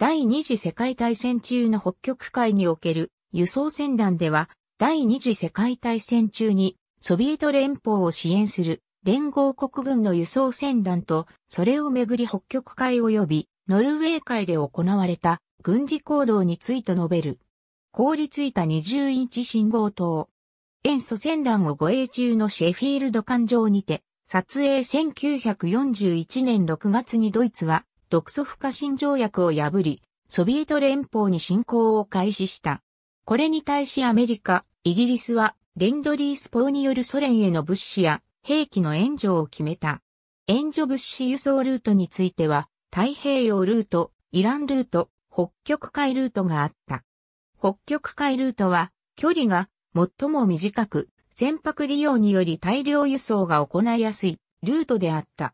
第二次世界大戦中の北極海における輸送船団では、第二次世界大戦中にソビエト連邦を支援する連合国軍の輸送船団と、それをめぐり北極海及びノルウェー海で行われた軍事行動について述べる。凍りついた20インチ信号灯。塩素船団を護衛中のシェフィールド艦上にて、撮影1941年6月にドイツは独ソ不可侵条約を破り、ソビエト連邦に侵攻を開始した。これに対しアメリカ、イギリスは、レンドリースポーによるソ連への物資や兵器の援助を決めた。援助物資輸送ルートについては、太平洋ルート、イランルート、北極海ルートがあった。北極海ルートは、距離が最も短く、船舶利用により大量輸送が行いやすいルートであった。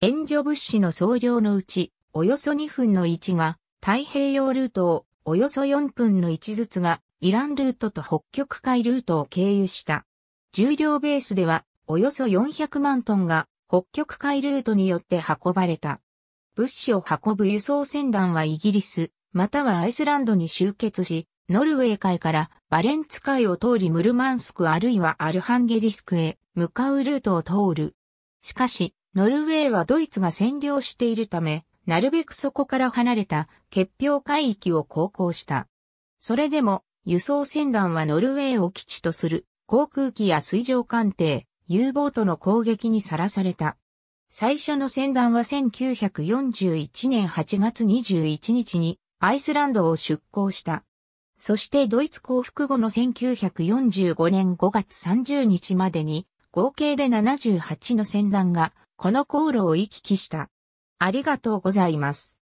援助物資の総量のうち、およそ2分の1が太平洋ルートを、およそ4分の1ずつがイランルートと北極海ルートを経由した。重量ベースでは、およそ400万トンが北極海ルートによって運ばれた。物資を運ぶ輸送船団はイギリス、またはアイスランドに集結し、ノルウェー海からバレンツ海を通りムルマンスクあるいはアルハンゲリスクへ向かうルートを通る。しかし、ノルウェーはドイツが占領しているため、なるべくそこから離れた結氷海域を航行した。それでも、輸送船団はノルウェーを基地とする航空機や水上艦艇、U ボートの攻撃にさらされた。最初の船団は1941年8月21日にアイスランドを出港した。そしてドイツ降伏後の1945年5月30日までに合計で78の船団がこの航路を行き来した。ありがとうございます。